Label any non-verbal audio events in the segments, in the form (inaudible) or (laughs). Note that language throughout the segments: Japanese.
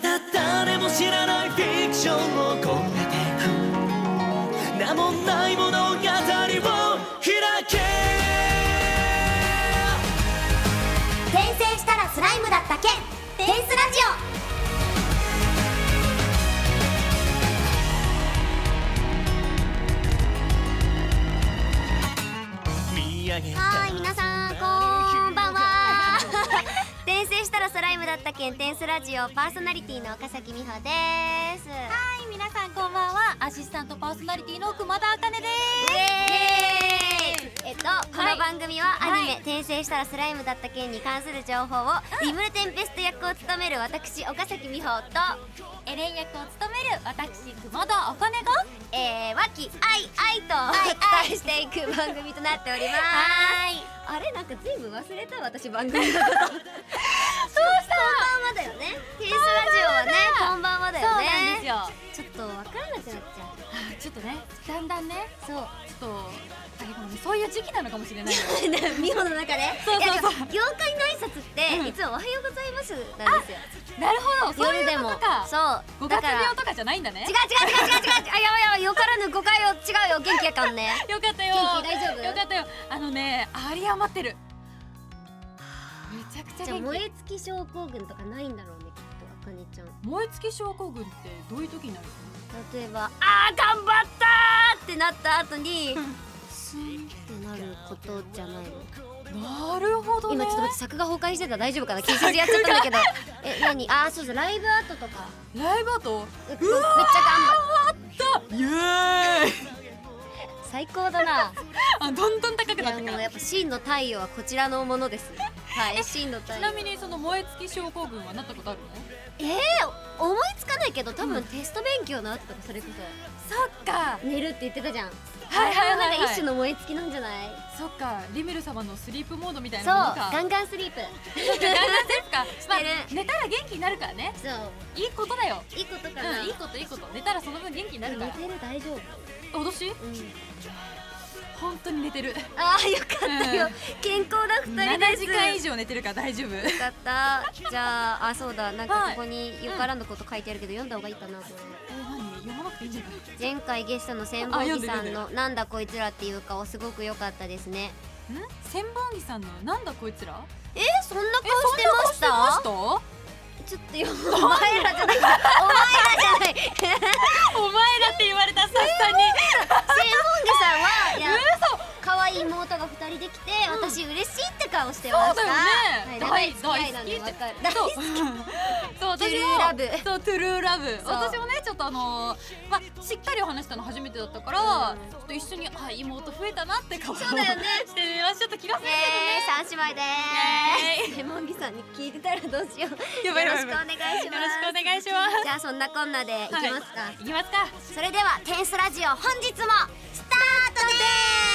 だ誰も知らないフィクションを超めてく名もない物語を開け転生したらスライムだった件ンスラジオはいロスライムだったけんテンスラジオパーソナリティの岡崎美穂ですはい皆さんこんばんはアシスタントパーソナリティの熊田茜ですえっと、この番組はアニメ、転生したらスライムだった件に関する情報を、リムルテンペスト役を務める私岡崎美穂とエレン役を務める私保田おこねとえー、和気あいあいとお伝えしていく番組となっておりますはいあれなんかずいぶん忘れた私番組のことそうしたこんばんはだよねラジオはねこんばんはだよねそうなんですよちょっとわからなくなっちゃう (laughs) ちょっとねだんだんねそうちょっとあれもねそういう時期なのかもしれない (laughs) 美穂の中でそうそうそう業界の挨拶って、いつもおはようございますなんですよなるほどそういうことかそうだからとかじゃないんだね違う違う違う違う違うあやばいやばいよからぬ誤解を違うよ元気やかんね (laughs) よかったよ元気大丈夫よかったよあのねあり余ってる (sighs) めちゃくちゃじゃ燃え尽き症候群とかないんだろうねきっとあかねちゃん燃え尽き症候群ってどういう時になるの例えばあー頑張ったってなった後に、(laughs) ってなることじゃないのなるほど、ね、今ちょっと待って作画崩壊してた大丈夫かな形成やっちゃったんだけど (laughs) え何あそうそうライブアートとかライブアートうわめっちゃ頑張ったイエーイ最高だな (laughs) あどんどん高くなってもうやっぱ真の太陽はこちらのものですはい真の太陽ちなみにその燃え尽き症候群はなったことあるのえー、思いつかないけど多分、ん、テスト勉強の後とかそれこそそっか寝るって言ってたじゃんはいはいはい、はい、一種の燃え尽きなんじゃないそっかリムル様のスリープモードみたいなそうガンガンスリープガンガンですか、(laughs) まあ、寝たら元気になるからねそういいことだよいいことかな、うん、いいこといいこと寝たらその分元気になるから寝てる大丈夫脅し、うん本当に寝てるああよかったよ、うん、健康だ2人です時間以上寝てるから大丈夫よかったじゃああそうだなんかここによからぬこと書いてあるけど、読んだ方がいいかなと思って前回ゲストの千本木さんの「なんだこいつら」っていう顔すごく良かったですねん千本木さんの「なんだこいつら」えそんな顔してましたちょっとよ (laughs) お前らじゃないお前らじゃない (laughs) お前らって言われたさっさに千本木さんはいや嘘可愛い妹が二人できて、私嬉しいって顔してました。そうだよね。大好きなんでわかる。大好き。(laughs) そうトゥルーラブ。そうトゥルーラブ。私もねちょっとあのまあしっかりお話したの初めてだったから、ちょっと一緒にあ妹増えたなって顔そうだよね。(laughs) してみましょと気がするけどね。三姉妹でーす。レモンギさんに聞いてたらどうしよう。よろしくお願いします。よろしくお願いします。じゃあそんなこんなでいきますか。いきますか。それではテンスラジオ本日もスタートです。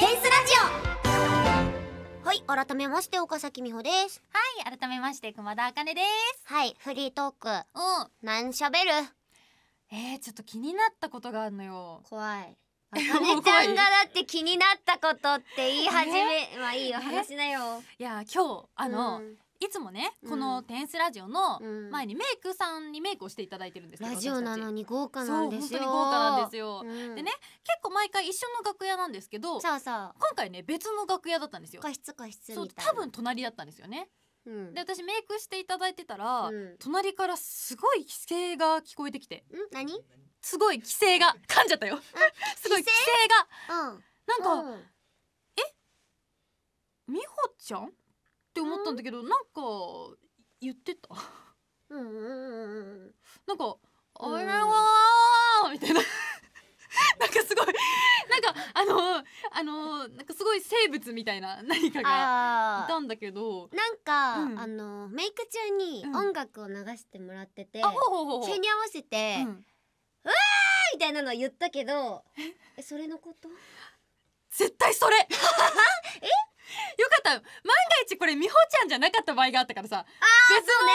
デンスラジオはい改めまして岡崎美穂ですはい改めまして熊田茜ですはいフリートークうんなしゃべるえー、ちょっと気になったことがあるのよ怖いあか (laughs) ちゃんがだって気になったことって言い始めまあいいよ話しなよいや今日あの、うん、いつもねこのテンスラジオの前にメイクさんにメイクをしていただいてるんですラジオなのに豪華なんですよ本当に豪華なんですよ、うん、でね結構毎回一緒の楽屋なんですけどそうそう今回ね別の楽屋だったんですよ多分隣だったんですよねうん、で私メイクしていただいてたら、うん、隣からすごい規制が聞こえてきて、うん、何すごい規制が噛んじゃったよ (laughs) すごい規制が、うん、なんか、うん、え美穂ちゃんって思ったんだけど、なんか言ってたうんうんうんなんか「あれは」みたいな (laughs) なんかすごいなんかあのあのなんかすごい生物みたいな何かがいたんだけどなんか、うんあのメイク中に音楽を流してもらってて、ほうほうほほそれに合わせて「ううわ、ー!」みたいなのを言ったけどえそれのこと絶対それよかった万が一これ美穂ちゃんじゃなかった場合があったからさ別のね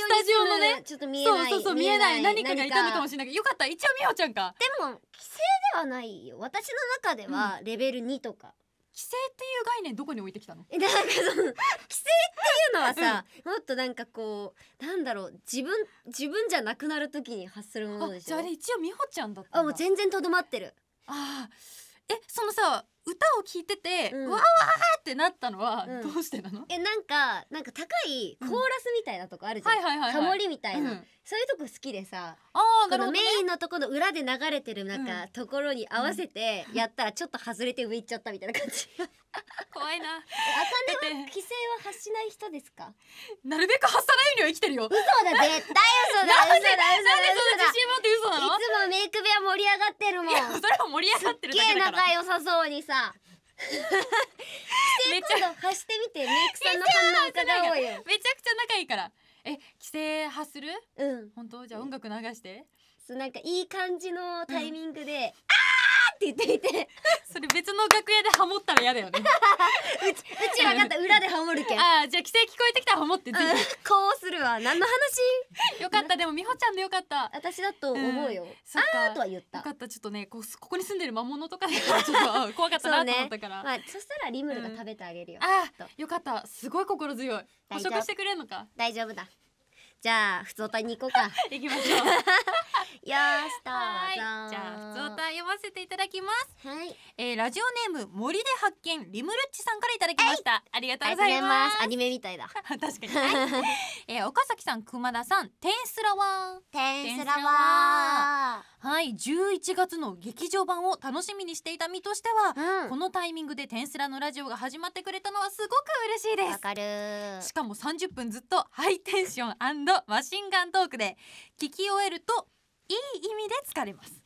スタジオのねちょっと見えないそうそうそう見えない何かがいたのかもしれないけどよかった一応美穂ちゃんかでも規制ではないよ私の中ではレベル2とか、規制っていう概念どこに置いてきたのなんかその規制っていうのはさ、もっとなんかこうなんだろう自分自分じゃなくなる時に発するものでしょじゃああれ一応美穂ちゃんだったあもう全然とどまってるああえそのさ歌を聞いてて、うんわーわーってなったのはどうしてなの、えなんかなんか高いコーラスみたいなとこあるじゃん、はハモリみたいな、うんそういうとこ好きでさあこなるのほどメインのとこの裏で流れてるなんか、ところに合わせてやったらちょっと外れて上行っちゃったみたいな感じ (laughs) 怖いなあかねは規制は発しない人ですかなるべく発さないように生きてるよ嘘だ絶対嘘だ (laughs) なん嘘だそんな自信持っ嘘だないつもメイク部屋盛り上がってるもんいやそれは盛り上がってるだけっげえ仲良さそうにささ (laughs) めちゃ発してみて (laughs) メイクさんの反応伺おうよめちゃくちゃ仲いいからえ規制発するうん本当じゃあ音楽流してそうなんかいい感じのタイミングで、うん、あって言っていて (laughs) それ別の楽屋でハモったら嫌だよね (laughs) うちうち分かった裏でハモるけんああじゃあ規制聞こえてきたらハモってぜひ、うん、こうするわ何の話 (laughs) よかったでも美穂ちゃんでよかった私だと思うよ、うん、あーとは言ったよかったちょっとねこここに住んでる魔物とかちょっと怖かったなと思ったから、ね、まあ、そしたらリムルが食べてあげるよ、うん、あよかったすごい心強い捕食してくれるのか大丈夫だじゃあ普通おたに行こうか行きましょうよーしどじゃあ普通歌読ませていただきますはい、えー、ラジオネーム森で発見リムルッチさんからいただきました、ありがとうごござざいいますアニメみたいだ (laughs) 確かに、はいえー、岡崎さん熊田さんテンスラワンテンスラワははい11月の劇場版を楽しみにしていた身としては、うこのタイミングでテンスラのラジオが始まってくれたのはすごく嬉しいんでわすかるしかも30分ずっとハイテンションマシンガントークで聞き終えるといい意味で疲れます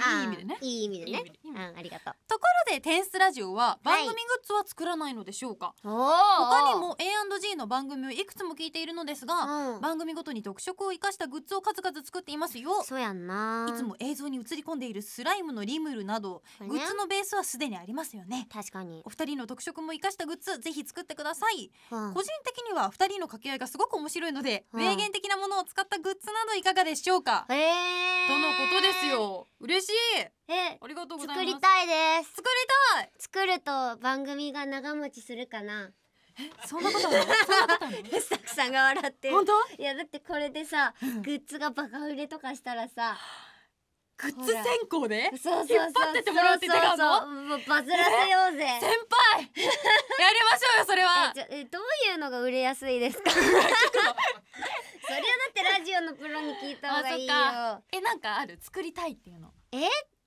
いい意味でねいい意味でねうんありがとうところでテンスラジオは番組グッズは作らないのでしょうか、他にも A&G の番組をいくつも聞いているのですが、番組ごとに特色を生かしたグッズを数々作っていますよそうやんないつも映像に映り込んでいるスライムのリムルなど、グッズのベースはすでにありますよね確かにお二人の特色も生かしたグッズぜひ作ってください、個人的には二人の掛け合いがすごく面白いので、名言的なものを使ったグッズなどいかがでしょうか、えー、とのことですよ嬉ししいえありがとうございます作りたいです作りたい作ると番組が長持ちするかなえそんなことない (laughs) スタッフさんが笑って本当いやだってこれでさ、グッズがバカ売れとかしたらさグッズ先行で引っ張っててもらうって手があるのバズらせようぜ先輩 (laughs) やりましょうよそれはえどういうのが売れやすいですか (laughs) それはだってラジオのプロに聞いた方がいいよえなんかある作りたいっていうのえ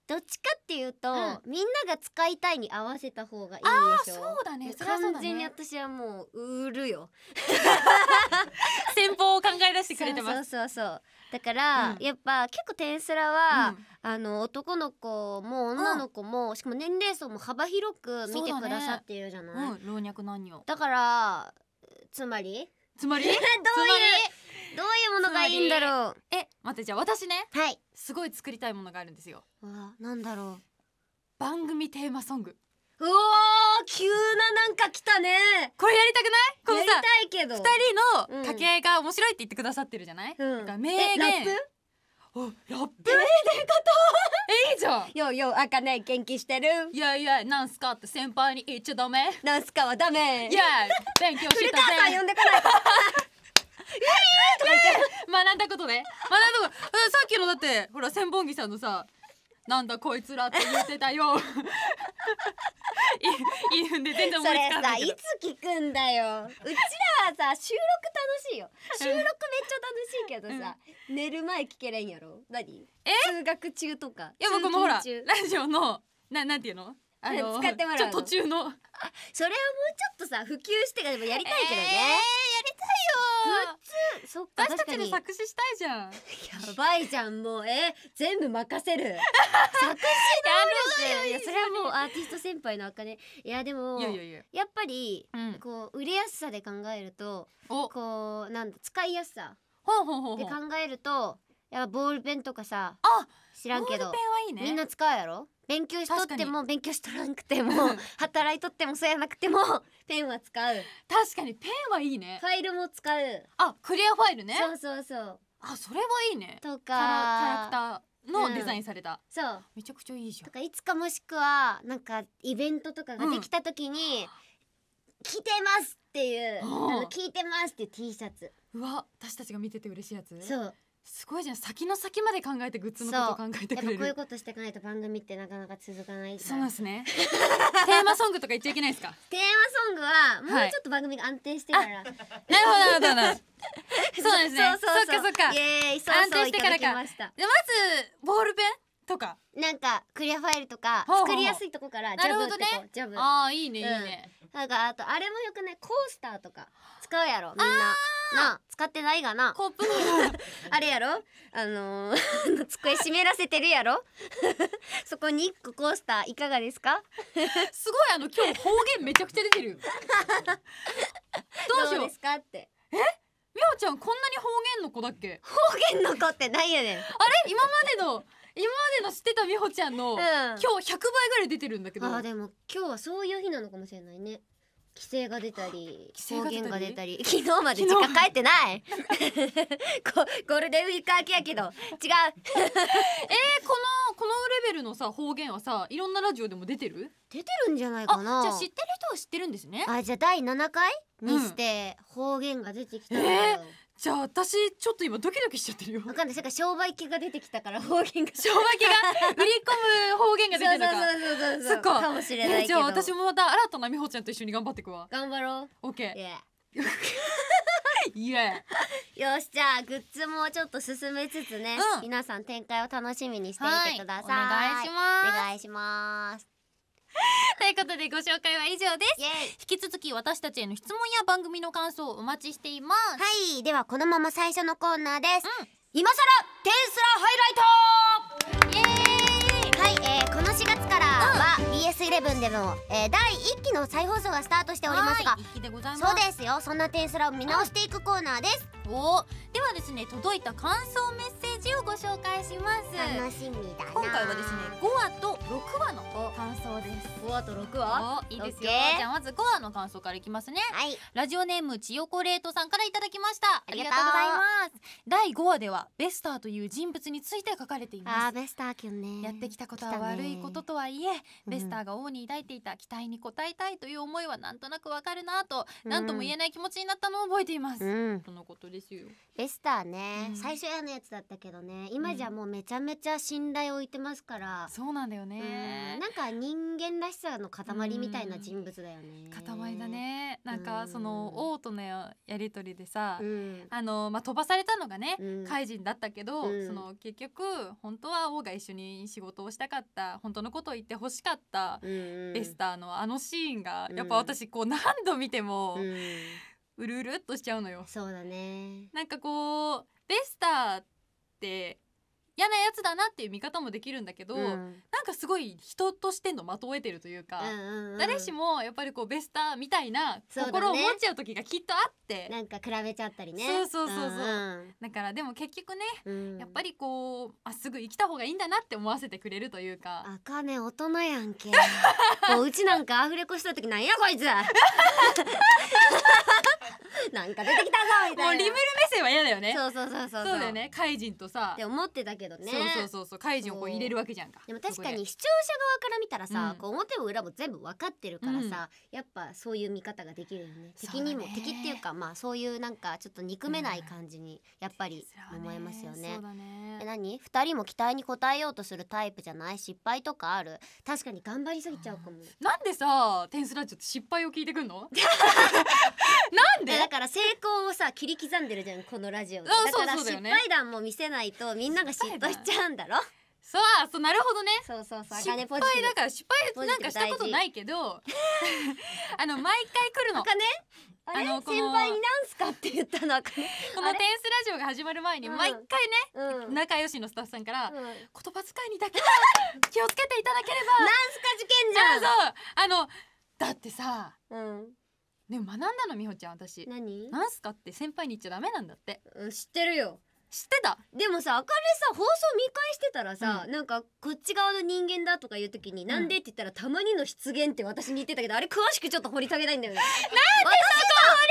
どっちかっていうと、うんみんなが使いたいに合わせた方がいいでしょそうだねそれそうだ完全に私はもう売るよ戦法を考え出してくれてますそうそうそうそうだから、うんやっぱ結構テンスラは、あの男の子も女の子も、しかも年齢層も幅広く見てくださっているじゃない、ううん、老若男女だからつまりつまり (laughs) つまりどういうものがいいんだろうえ待ってじゃあ私ねはいすごい作りたいものがあるんですよわあ、なんだろう番組テーマソングうわ急ななんか来たねこれやりたくないこのさやりたいけど二人の掛け合いが面白いって言ってくださってるじゃない、うん、だか名言ラおラップ名言かと (laughs) えいいじゃんよよあかね元気してるいやいやなんすかって先輩に言っちゃダメなんすかはダメいや勉強してたぜ古川さん呼んでこないとか言って学んだことね学んだことさっきのだってほら千本木さんのさなんだこいつらって言ってたよいい踏んで全然思いつかないそれさいつ聞くんだようちらはさ収録楽しいよ収録めっちゃ楽しいけどさ、うん、寝る前聞けれんやろ何え通学中とかいや僕もほらラジオのななんていうのあの使ってもらうの途中のそれはもうちょっとさ普及してからやりたいけどね、えーグッズそっか私たちで作詞したいじゃんやばいじゃんもうえ全部任せる (laughs) 作詞能力いやそれはもうアーティスト先輩のあかねいやでもいやいやいややっぱり、うん、こう売れやすさで考えるとこうなんだ使いやすさほうほうほうで考えるとやっぱボールペンとかさあ知らんけど、ね、みんな使うやろ勉強しとっても勉強しとらんくても (laughs) 働いとってもそうやなくても (laughs) ペンは使う確かにペンはいいねファイルも使うあクリアファイルねそうそうそうあそれはいいねとかキャラクターのデザインされた、うん、そうめちゃくちゃいいじゃんとかいつかもしくはなんかイベントとかができた時に、うん、てますっていう、う聞いてますっていう T シャツうわ私たちが見てて嬉しいやつそうすごいじゃん先の先まで考えてグッズのことを考えてくれるこういうことしていかないと番組ってなかなか続かないそうですね (laughs) テーマソングとか言っちゃいけないですかテーマソングはもうちょっと番組が安定してから、はい、なるほどなるほど (laughs) そうですねそうそうそうそっかそっか安定してからかましたでまずボールペンとかなんかクリアファイルとか作りやすいとこからジャブってこう、ね、ジャブああいいねいいね、なんかあとあれもよくねコースターとか使うやろみんなあな使ってないがなコップの (laughs) あれやろあのー、(laughs) 机湿らせてるやろ (laughs) そこに1個コースターいかがですかすごいあの今日方言めちゃくちゃ出てるどうしようですかってえみおちゃんこんなに方言の子だっけ方言の子ってないよねあれ今までの今までの知ってたみほちゃんの、うん、今日100倍ぐらい出てるんだけどあでも今日はそういう日なのかもしれないね規制が出たり方言が出たり (laughs) 昨日まで実家帰ってないゴ (laughs) ゴールデンウィーク明けやけど違う (laughs) えー、このこのレベルのさ方言はさいろんなラジオでも出てる出てるんじゃないかなじゃあ知ってる人は知ってるんですねあじゃあ第七回にして方言が出てきたんだよ、えーじゃあ私ちょっと今ドキドキしちゃってるよわかんないそれか商売気が出てきたから方言が商売機が売り込む方言が出てるのかそうそうそうそうそっかかもしれないけどじゃあ私もまた新たな美穂ちゃんと一緒に頑張ってくわ頑張ろうオ OK イエー (laughs) よしじゃあグッズもちょっと進めつつね、うん、皆さん展開を楽しみにしていてください、はい、お願いしますお願いします (laughs) ということでご紹介は以上です引き続き私たちへの質問や番組の感想をお待ちしていますはいではこのまま最初のコーナーです、うん、今更テンスラハイライトイイエーはい、えー、この4月からは、うん BS11 でも、えー、第一期の再放送がスタートしておりますがそうですよそんなテンスラを見直していくコーナーです、はい、おではですね届いた感想メッセージをご紹介します楽しみだ今回はですね5話と6話の感想です5話と6話いいですよじゃあまず5話の感想からいきますね、はい、ラジオネーム千代子レートさんからいただきましたありがとうございます第5話ではベスターという人物について書かれていますあベスターキュねやってきたことは悪いこととはいえ、うベスターターが王に抱いていた期待に応えたいという思いはなんとなくわかるなと何とも言えない気持ちになったのを (laughs) 覚えています、うん、のことですよレスターね、うん、最初嫌のやつだったけどね今じゃもうめちゃめちゃ信頼を置いてますから、うん、そうなんだよね、なんか人間らしさの塊みたいな人物だよね、塊だねなんかその王とのやりとりでさ、あのまあ飛ばされたのがね、怪人だったけど、その結局本当は王が一緒に仕事をしたかった本当のことを言ってほしかったったエスターのあのシーンがやっぱ私こう何度見てもうるうるっとしちゃうのよ。そうだねなんかこうベスターって嫌なやつだなっていう見方もできるんだけど、うん、なんかすごい人としての的を得てるというか、うんうん、誰しもやっぱりこうベスターみたいな心を持っちゃう時がきっとあって、ね、なんか比べちゃったりねそうそうそうそう、うんうん、だからでも結局ね、うん、やっぱりこうまっすぐ生きた方がいいんだなって思わせてくれるというかあかね大人やんけ (laughs) もううちなんかアフレコした時なんやこいつなんか出てきたぞみもうたいなリムル目線は嫌だよねそうそうそうそうそうだよね怪人とさって思ってたけどねそうそうそうそう怪人をこう入れるわけじゃんかでも確かに視聴者側から見たらさ、うんこう表も裏も全部分かってるからさ、やっぱそういう見方ができるよね敵にも敵っていうかまあそういうなんかちょっと憎めない感じにやっぱり思いますよね。そうだえ何二人も期待に応えようとするタイプじゃない失敗とかある確かに頑張りすぎちゃうかも。なんでさテンスラって失敗を聞いてくんの (laughs) なんでから成功をさ切り刻んでるじゃんこのラジオであだからそうそうだ失よね敗談も見せないとみんなが嫉妬しちゃうんだろそうそうなるほどねそうそうそう失あか敗ポジだから失敗なんかしたことないけどあの毎回来るのあれあのこの先輩になんすかって言ったのこのあれテンスラジオが始まる前に毎回ね、うん仲良しのスタッフさんから、言葉遣いにだけは気をつけていただければなんすか事件じゃんそうあのだってさうんでも学んだのみほちゃん私何なんすかって先輩に言っちゃダメなんだってうん知ってるよ知ってたでもさあかねさ放送見返してたらさ、うん、なんかこっち側の人間だとかいう時に、うん、なんでって言ったらたまにの失言って私に言ってたけどあれ詳しくちょっと掘り下げたいんだよねなんでそこ掘り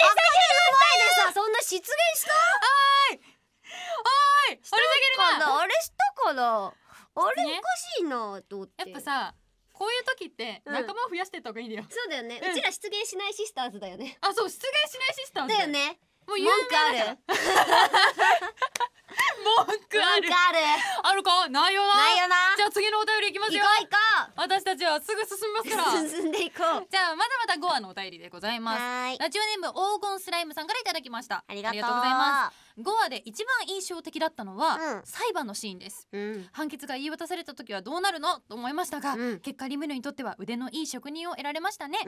下げる前でさそんな失言したはいはい掘り下げるなあれしたかなあれおかしいなと思ってやっぱさこういう時って仲間を増やしてた方がいいんだよ、そうだよね、うちら出現しないシスターズだよねあそう出現しないシスターズだよねもう有名だよね (laughs) 文句あるあるあるかないよなないよなじゃあ次のお便りいきますよ行こう行こう私たちはすぐ進みますから (laughs) 進んでいこうじゃあまだまだ5話のお便りでございますラジオネーム黄金スライムさんからいただきましたありがとうございます5話で一番印象的だったのは、うん、裁判のシーンです、うん、判決が言い渡された時はどうなるのと思いましたが、うん、結果リムルにとっては腕のいい職人を得られましたね、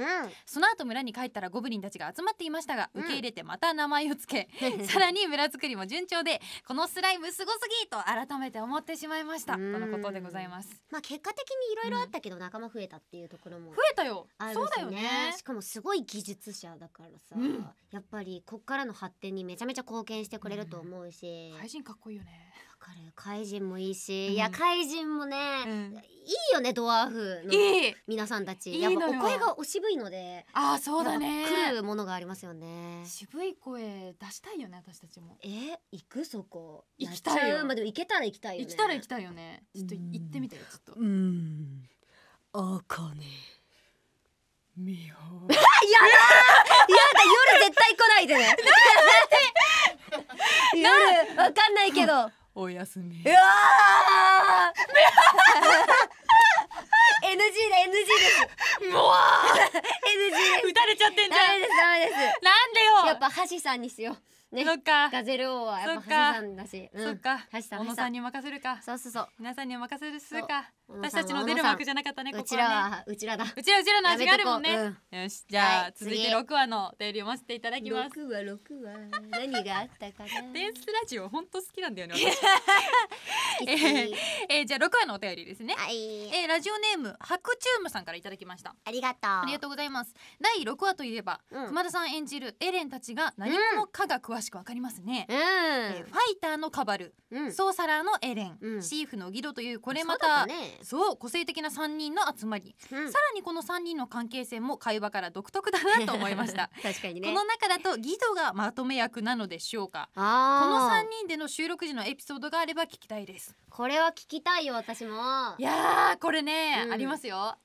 その後村に帰ったらゴブリンたちが集まっていましたが受け入れてまた名前をつけ、(laughs) さらに村作りも順調でこのスライムすごすぎと改めて思ってしまいましたとのことでございますまあ結果的にいろいろあったけど仲間増えたっていうところも、ね、増えたよそうだよねしかもすごい技術者だからさ、うん、やっぱりこっからの発展にめちゃめちゃ貢献してくれると思うし、うん、配信かっこいいよねかる怪人もいいし、うんいや怪人もね、うんいいよねドワーフの皆さんたちいいやっぱお声がお渋いのでああそうだねな来るものがありますよね渋い声出したいよね私たちもえ行くそこ行きたいよまあでも行けたら行きたいよね行きたら行きたいよねちょっと行ってみてよちょっとうんあかねみほ (laughs) やだ夜絶対来ないでね (laughs) (laughs) 夜わかんないけどおやみうわ NG だ NG ですもう (laughs) NG 打たれちゃってんじゃんダメですダメですなんでよやっぱ橋さんにしようねそっかガゼル王はやっぱ橋さんだしそっか橋さん小野さんに任せるかそうそうそう皆さんに任せるするか私たちの出る枠じゃなかったねここうちらはうちらだうちらうちらの味があるもんねよしじゃあ続いて六話のお便り読ませていただきます6話6話何があったかなデンスラジオ本当好きなんだよね (laughs) えー、じゃあ六話のお便りですね、はい、えー、ラジオネームハクチュームさんからいただきましたありがとうありがとうございます第六話といえば、うん、熊田さん演じるエレンたちが何者かが詳ししくわかりますね、うん、えーファイターのカバル、うんソーサラーのエレン、うんシーフのギドというこれまたそうだねそう個性的な3人の集まり、うんさらにこの3人の関係性も会話から独特だなと思いました (laughs) 確かにねこの中だとギドがまとめ役なのでしょうかこの3人での収録時のエピソードがあれば聞きたいですこれは聞きたいよ私もいやーこれね、うんありますよ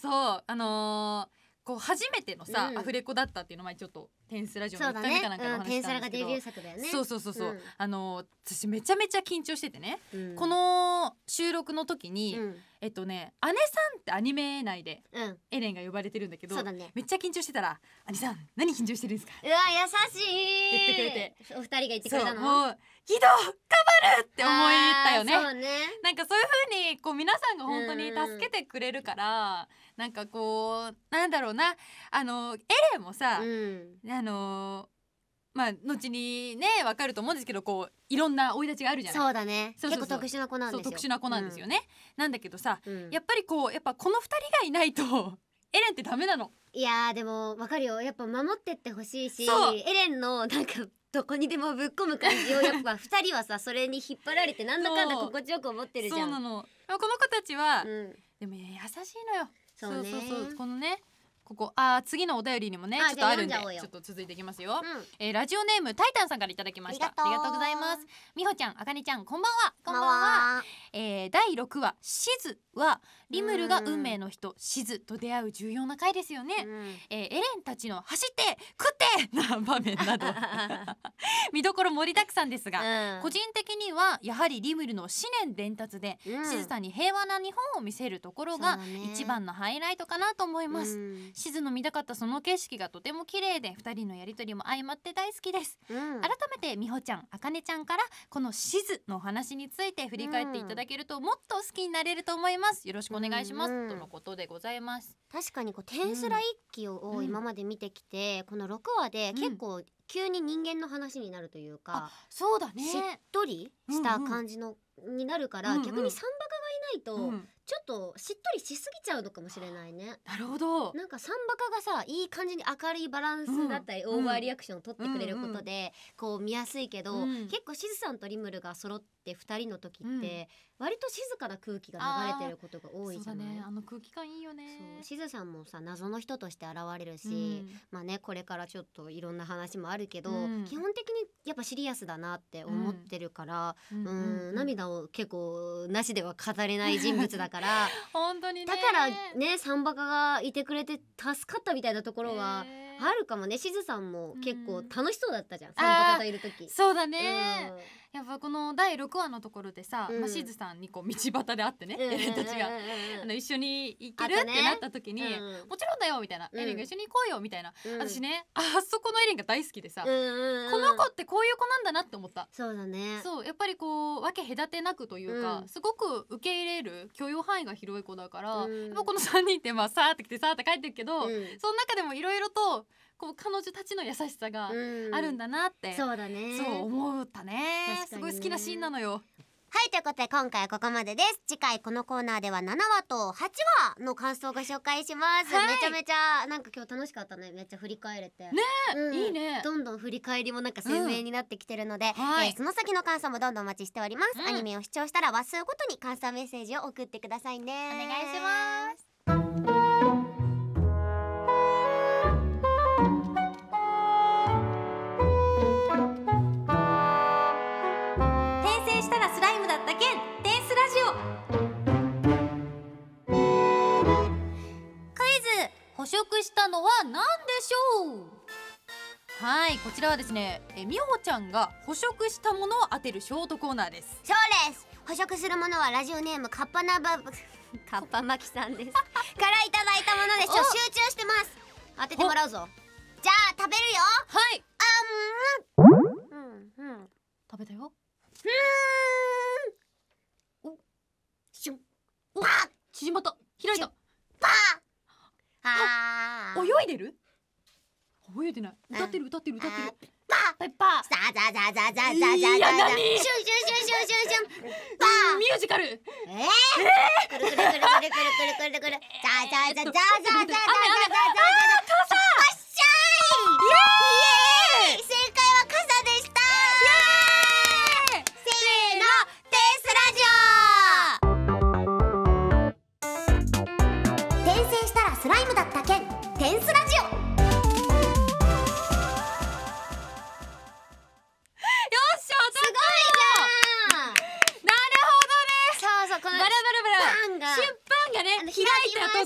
そうあのーこう初めてのさ、うんアフレコだったっていうの前ちょっとテンスラジオの1回目かなんかの話テンスラがデビュー作だよねそうそうそうそう、あの私めちゃめちゃ緊張しててね、この収録の時に、えっとね姉さんってアニメ内で、エレンが呼ばれてるんだけどめっちゃ緊張してたら「姉さん何緊張してるんですか?」うわ優しい言ってくれてお二人が言ってくれたのもう「ギド頑張る!」って思えたよねねなんかそういう風にこう皆さんが本当に助けてくれるから、なんかこうなんだろうなあのエレンもさ、うん、あのまあ後にね分かると思うんですけどこういろんな生い立ちがあるじゃないそうだねそう結構特殊な子なんですよ特殊な子なんですよね、うん、なんだけどさ、うん、やっぱりこうやっぱこの二人がいないと (laughs) エレンってダメなのいやでも分かるよやっぱ守ってってほしいしエレンのなんかどこにでもぶっ込む感じを (laughs) やっぱ2人はさそれに引っ張られてなんだかんだ心地よく思ってるじゃんそうなのこの子たちは、うん、でも優しいのよそうそうそうこのねここあ次のお便りにもねちょっとあるんでちょっと続いていきますよ、うん、えー、ラジオネームタイタンさんからいただきましたありがとうございますみほちゃんあかねちゃんこんばんはこんばんは、えー、第6話しずはリムルが運命の人しずと出会う重要な回ですよね、えー、エレンたちの走って食ってな場面など (laughs) 見どころ盛りだくさんですが、個人的にはやはりリムルの思念伝達で、しずさんに平和な日本を見せるところが一番のハイライトかなと思います、しずの見たかったその景色がとても綺麗で二人のやりとりも相まって大好きです、うん、改めて美穂ちゃんあかねちゃんからこのしずのお話について振り返っていただけると、もっと好きになれると思いますよろしくお願いします、うんうん、とのことでございます確かにこう天スラ一気を今まで見てきて、この六話で結構、急に人間の話になるというかそうだねしっとりした感じの、うんうん、になるから、うんうん、逆に三バカがいないと、うん、ちょっとしっとりしすぎちゃうのかもしれないねなるほどなんかサンバカがさいい感じに明るいバランスだったり、うん、オーバーリアクションを取ってくれることで、うんこう見やすいけど、うん、結構しずさんとリムルが揃ってて2人の時って、割と静かな空気が流れてることが多いじゃない、ね、あの空気いいよねしずさんもさ謎の人として現れるし、まあねこれからちょっといろんな話もあるけど、基本的にやっぱシリアスだなって思ってるから、うん涙を結構なしでは語れない人物だから (laughs) 本当に、ね、だからねサンバカがいてくれて助かったみたいなところは、えーあるかもねしずさんも結構楽しそうだったじゃん、散歩いる時そうだね、やっぱこの第6話のところでさ、まあ、しずさんにこう道端で会ってね、エレンたちが、あの一緒に行けるってなった時に、もちろんだよみたいな、エレンが一緒に行こうよみたいな、私ねあそこのエレンが大好きでさ、この子ってこういう子なんだなって思ったそうだねそうやっぱりこう分け隔てなくというか、すごく受け入れる許容範囲が広い子だから、やっこの3人ってまあさーって来てさーって帰ってるけど、その中でもいろいろとこう彼女たちの優しさがあるんだなって、うん、そうだねそう思ったねねすごい好きなシーンなのよはいということで今回はここまでです次回このコーナーでは7話と8話の感想が紹介します、はい、めちゃめちゃなんか今日楽しかったねめっちゃ振り返れてね、うん、いいねどんどん振り返りもなんか鮮明になってきてるので、うんはい、えー、その先の感想もどんどんお待ちしております、うん、アニメを視聴したら話数ごとに感想メッセージを送ってくださいねお願いします食したのは何でしょうはいこちらはですねえみほちゃんが捕食したものを当てるショートコーナーですそうです捕食するものはラジオネームカッパナバカッパ巻さんです (laughs) からいただいたものでしょ集中してます当ててもらうぞじゃあ食べるよはいあんうんうん食べたようんおしゅんパ縮まった開いたパーあー泳いでる泳いでない歌ってる歌ってる歌ってるパペッパーあザあザあザあザあシュンシュンシュンシュンシュンシュンパーミュージカルえー、えー、くるくるくるくるくるくるくるくあザあザあザあザあザあザあ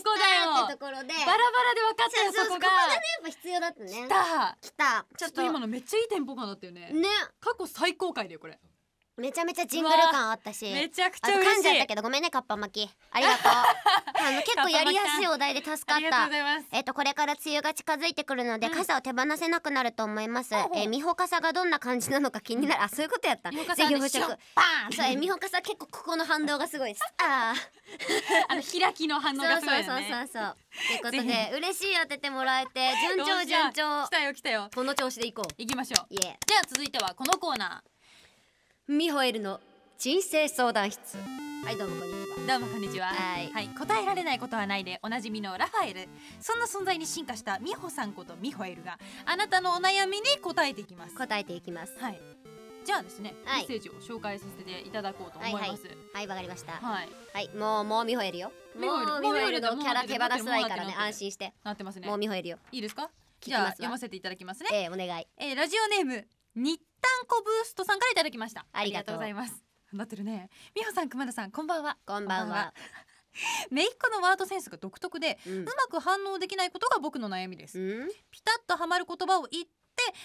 こだよってところでバラバラで分かったよそこがここがねやっぱ必要だったね来た来たちょっと今のめっちゃいいテンポ感だったよねね過去最高回だよこれめちゃめちゃジングル感あったしめちゃくちゃ噛んじゃったけどごめんねかっぱ巻きありがとうあの結構 (laughs) やりやすいお題で助かったえっ、とこれから梅雨が近づいてくるので、傘を手放せなくなると思います、うん、えー、みほ傘がどんな感じなのか気になるあそういうことやった (laughs) ぜひ保釈バーンそうえみほ傘結構ここの反動がすごいです (laughs) ああの開きの反応がすごい、ね、そうそうそうそうということで嬉しい当ててもらえて順調順調来たよ来たよこの調子でいこういきましょうじゃあ続いてはこのコーナーミホエルの人生相談室はいどうもこんにちはどうもこんにちははい、はい、答えられないことはないでおなじみのラファエルそんな存在に進化したミホさんことミホエルがあなたのお悩みに答えていきます答えていきますはいじゃあですね、はい、メッセージを紹介させていただこうと思いますはいわ、はいはい、かりましたはい、はい、もうもうミホエルよもうミホエルのキャラ手放さないからね安心してなってますねもうミホエルよいいですかじゃあ読ませていただきますねえー、お願いえー、ラジオネーム日こブーストさんからいただきましたありがとうございます頑張ってるね美穂さん熊田さんこんばんはこんばんはめいっ子のワードセンスが独特で、うん、うまく反応できないことが僕の悩みです、うん、ピタッとはまる言葉を言って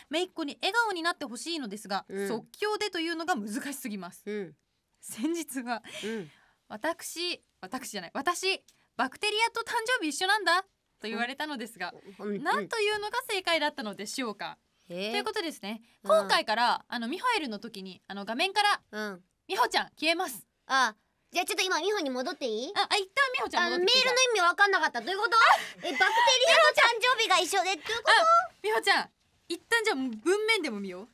めいっ子に笑顔になってほしいのですが、うん、即興でというのが難しすぎます、先日は、私私じゃない私バクテリアと誕生日一緒なんだと言われたのですが、うん、なんというのが正解だったのでしょうか、ということですね、今回からあのミホエルの時にあの画面からうんミホちゃん消えますあじゃあちょっと今美穂に戻っていいああ一旦ミホちゃんあんのメールの意味わかんなかったどういうこと (laughs) えバクテリアの誕生日が一緒でどういうこミホちゃん一旦じゃあ文面でも見よう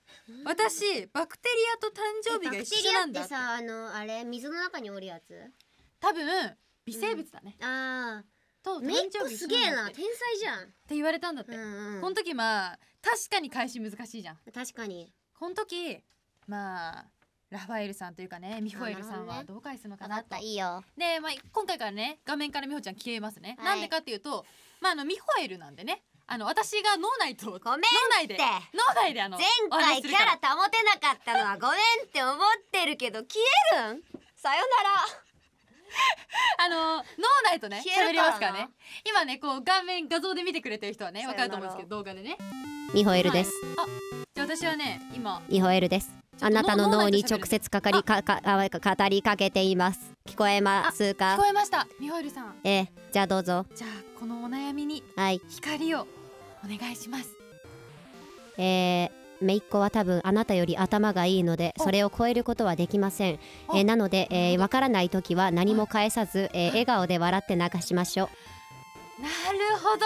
私バクテリアと誕生日が一緒なんだバクテリアってさあのあれ水の中におるやつ多分微生物だねああ。と誕生日すげえな天才じゃんって言われたんだって、うんうん、この時まあ確かに返し難しいじゃん確かにこの時まあラファエルさんというかねミホエルさんはどう返すのかなと、ね、いいよで、まあ、今回からね画面からミホちゃん消えますね、はい、なんでかっていうとまああのミホエルなんでねあの私が脳内とごめん脳内で脳内であの前回キャラ保てなかったのはごめんって思ってるけど消えるんさよなら (laughs) あの脳内とね喋りますからね今ねこう顔面画像で見てくれてる人はねわかると思うんですけど動画でねミホエルです、はい、あじゃあ私はね今ミホエルですあなたの脳に直接かかりかかあか語りかけています聞こえますか聞こえましたミホエルさんええじゃあどうぞじゃあこのお悩みにはい光をお願いします、はい、えー姪っ子は多分あなたより頭がいいのでそれを超えることはできません、えなので、えー、分からない時は何も返さず、えー、笑顔で笑って流しましょうなるほど笑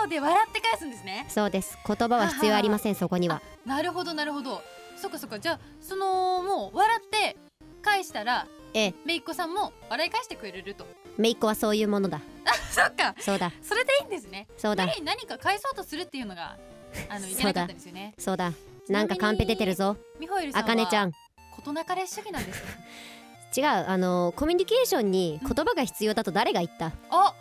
顔で笑って返すんですねそうです言葉は必要ありませんそこにはなるほどなるほどそっかそっかじゃあそのもう笑って返したらええ姪っ子さんも笑い返してくれると姪っ子はそういうものだあ (laughs) そっかそうだそれでいいんですねそうだ何か返そうとするっていうのがあのいけなかったんですよねそうだなんかカンペ出てるぞミホイルさんはあかねちゃん事なかれ主義なんです (laughs) 違うあのコミュニケーションに言葉が必要だと誰が言った、あ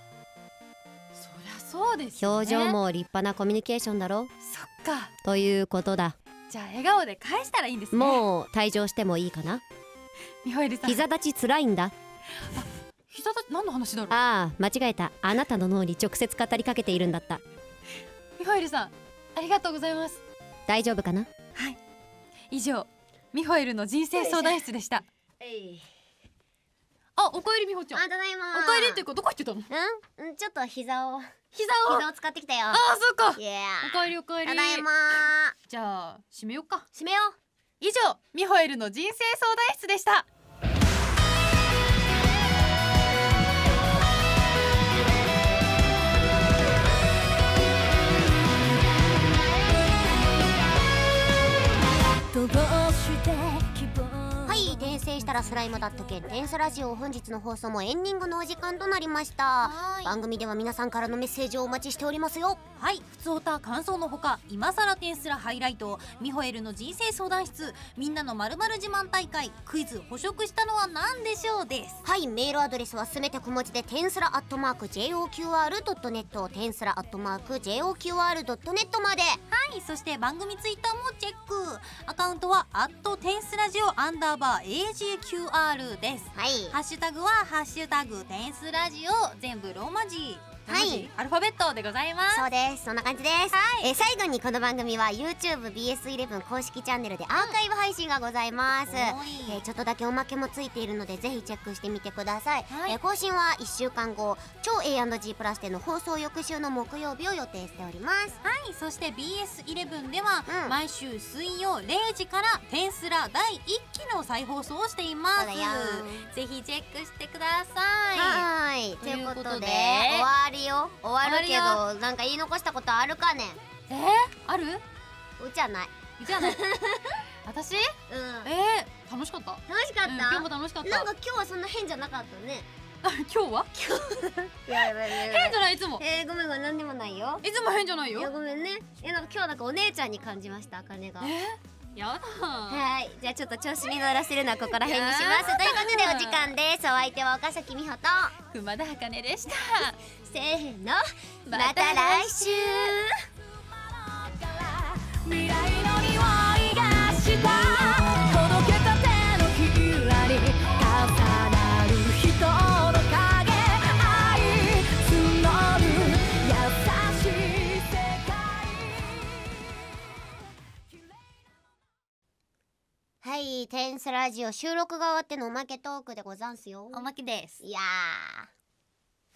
そりゃそうです、ね、表情も立派なコミュニケーションだろそっかということだじゃあ笑顔で返したらいいんです、ね、もう退場してもいいかなミホイルさん膝立ちつらいんだ膝立ち何の話だろうああ間違えたあなたの脳に直接語りかけているんだったミホイルさんありがとうございます大丈夫かなはい以上ミホエルの人生相談室でしたあ、おかえりみほちゃんあ、ただいまおかえりっていうかどこ行ってたのうんちょっと膝を膝を膝を使ってきたよあそっか、y e おかえりおかえりただいまじゃあ、締めようか締めよう以上、ミホエルの人生相談室でした go. 成したらスライムだったけ天スラジオ本日の放送もエンディングのお時間となりました番組では皆さんからのメッセージをお待ちしておりますよはい普通歌感想のほか今さら天スラハイライトミホエルの人生相談室みんなのまるまる自慢大会クイズ捕食したのは何でしょうですはいメールアドレスはすべて小文字で天スラアットマーク JOQR.net 天スラアットマーク JOQR.net まではいそして番組ツイッターもチェックアカウントはアットテンスラジオアンダーバー SGQR です、はい、ハッシュタグはハッシュタグテンスラジオ全部ローマ字はいアルファベットでございますそうですそんな感じです、はい、え最後にこの番組は YouTubeBS11 公式チャンネルでアーカイブ配信がございます、うん、えちょっとだけおまけもついているのでぜひチェックしてみてください、はい、え更新は1週間後超 A&G プラスでの放送翌週の木曜日を予定しておりますはいそして BS11 では、毎週水曜0時から「テンスラ」第1期の再放送をしていますぜひチェックしてくださいはいということで終わりりよ終わるけどなんか言い残したことあるかねえー、あるうちはないうちはない私うんえー、楽しかった楽しかった、うん、今日も楽しかったなんか今日はそんな変じゃなかったね今日は今日やば (laughs) いやばい変じゃないいつもえー、ごめんごめん何でもないよいつも変じゃないよいやごめんねえなんか今日なんかお姉ちゃんに感じましたあかねがえーやだはいじゃあちょっと調子に乗らせるのはここら辺にしますということでお時間ですお相手は岡崎美穂と熊田茜でしたせーのまた来週未来の匂いがした届けた手のひらに重なる人の影愛募る優しい世界はい「テンスラジオ」収録が終わってのおまけトークでござんすよおまけですいや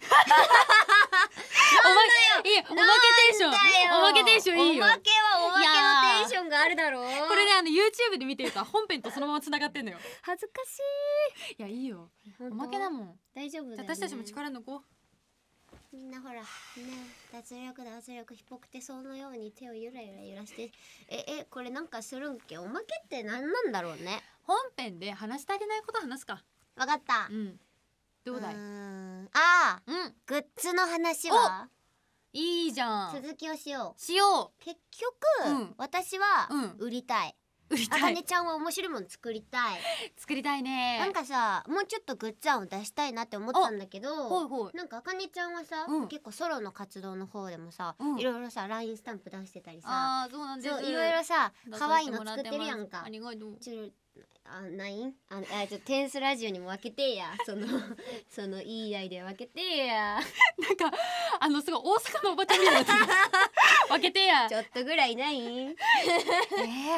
おまけいいおまけテンションおまけテンションいいよおまけはおまけのテンションがあるだろうこれねあの YouTube で見てると本編とそのまま繋がってんのよ恥ずかしいいやいいよおまけだもん大丈夫、ね、私たちも力抜こうみんなほらね脱力脱力ひぽくてそうのように手をゆらゆら揺らしてええこれなんかするんけおまけって何なんだろうね本編で話してあないこと話すかわかったうんどうだいああ、うん、グッズの話はいいじゃん続きをしようしよう結局、うん、私は売りたい、うん、あかねちゃんは面白いもの作りたい作りたいねなんかさもうちょっとグッズ案を出したいなって思ったんだけどほいほいなんかあかねちゃんはさ、うん、結構ソロの活動の方でもさ、いろいろさ LINE スタンプ出してたりさあそうなんですいろいろさ可愛いいの作ってるやんかありがとうあないああちょテンスラジオにも分けてや (laughs) そのそのいいアイデア分けてや (laughs) なんかあのすごい大阪のおばちゃんみたいにな (laughs) 分けてやちょっとぐらいないえー、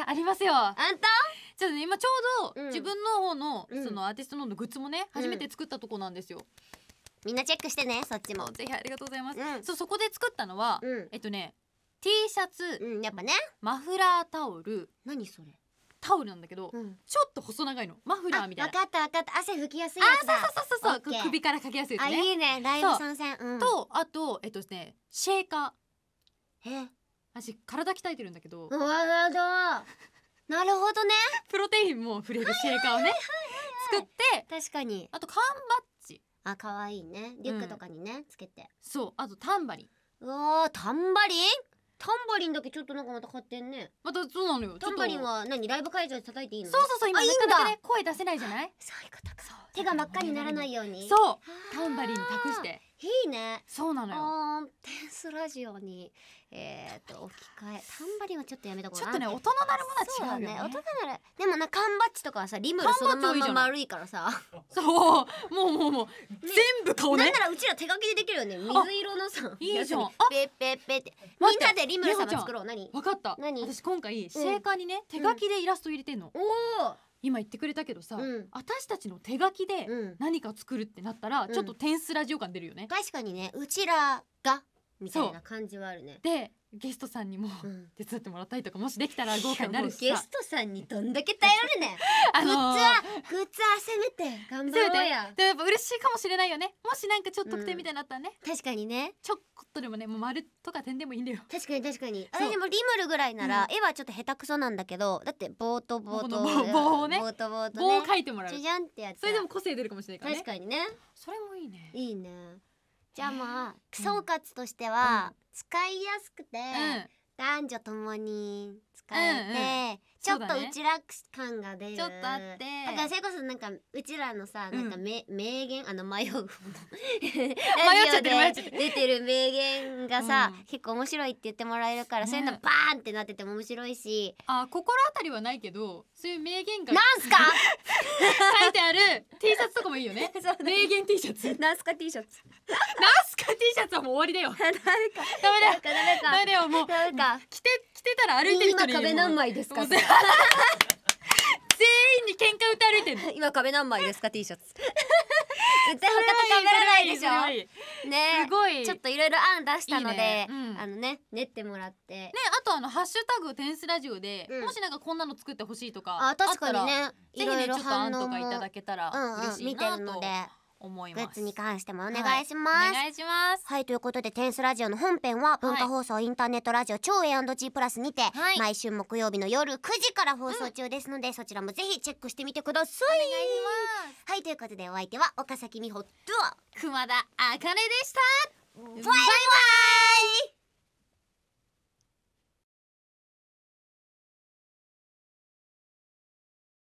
ありますよあんたちょっと、ね、今ちょうど、自分の方の、うん、そのアーティストのグッズもね、初めて作ったとこなんですよ、うん、みんなチェックしてねそっちもぜひありがとうございます、うん、そうそこで作ったのは、うん、えっとね T シャツ、うん、やっぱねマフラータオル何それタオルなんだけど、うんちょっと細長いのマフラーみたいなあわかったわかった汗拭きやすいやつだそうそうそうそう首からかけやすいですあいいねライブ参戦うんとあとえっとですねシェーカーえ私体鍛えてるんだけど、なるほどなるほどね (laughs) プロテインも触れるシェーカーをね作って確かにあと缶バッジあ可愛いねリュックとかにね、つけてそうあとタンバリンうおタンバリンタンバリンだけちょっとなんかまた買ってんねまたそうなのよタンバリンは何ライブ会場で叩いていいのそうそうそう今なかなか声出せないじゃないそういうことか手が真っ赤にならないようにそうタンバリン託していいねそうなのよテンスラジオにえー、っと置き換えタンバリンはちょっとやめとこうちょっとね大人なるものは違うよね、ね、大人なるでもな缶バッチとかはさリムルそのまま丸いからさそうもうもうもう、ね、全部顔ね (laughs) なんならうちら手書きでできるよね水色のさいいじゃんペッペッペってみんなでリムル様作ろう何分かった何私今回正解にね手書きでイラスト入れてんのおお今言ってくれたけどさ、うん私たちの手書きで何か作るってなったら、んちょっと点ンラジオ感出るよね、確かにねうちらがみたいな感じはあるねでゲストさんにも手伝ってもらったりとかもしできたら豪華になるしやもうゲストさんにどんだけ頼るねん (laughs) あグッズはグッズはせめて頑張ろうやでもやっぱ嬉しいかもしれないよねもしなんかちょっと特典みたいになったらね、確かにねちょっとでもねもう丸とか点でもいいんだよ確かに確かにあう私もリムルぐらいなら、絵はちょっと下手くそなんだけどだって棒ー棒とこの棒棒をね棒ととをね書いてもらうじゃじゃんってやつそれでも個性出るかもしれないからね確かにねそれもいいねいいねじゃあまあ、総括としては、使いやすくて、男女ともに使えて、ちょっとうちら感が出る、ちょっとあってだからせいこそなんかうちらのさ、なんかめ、名言あの迷う (laughs) 迷っちゃって、出てる名言がさ、結構面白いって言ってもらえるから、そういうのバーンってなってても面白いしあ心当たりはないけどそういう名言がなんすか (laughs) 書いてある T シャツとかもいいよね (laughs) 名言 T シャツなんすか T シャツなんスカ T シャツはもう終わりだよダメ (laughs) ダメだダメダメか着て着てたら歩いてる人に今壁何枚ですか全員に喧嘩打歩いてる (laughs) 今壁何枚ですか T シャツ (laughs) 絶対他とらないでしょねすごいちょっといろいろ案出したので、ねうん、あのね練ってもらってねあとあのハッシュタグテンスラジオで、うん、もしなんかこんなの作ってほしいとかあ確かにねぜひねちょっと案とかいただけたら嬉しいなと、うんうん、見てるので思いますグッズに関してもお願いします、はい、お願いしますはいということでテンスラジオの本編は文化放送、インターネットラジオ超 A&G プラスにて、はい、毎週木曜日の夜9時から放送中ですので、うん、そちらもぜひチェックしてみてくださいお願いしますはいということでお相手は岡崎美穂と熊田あかねでしたバイバイ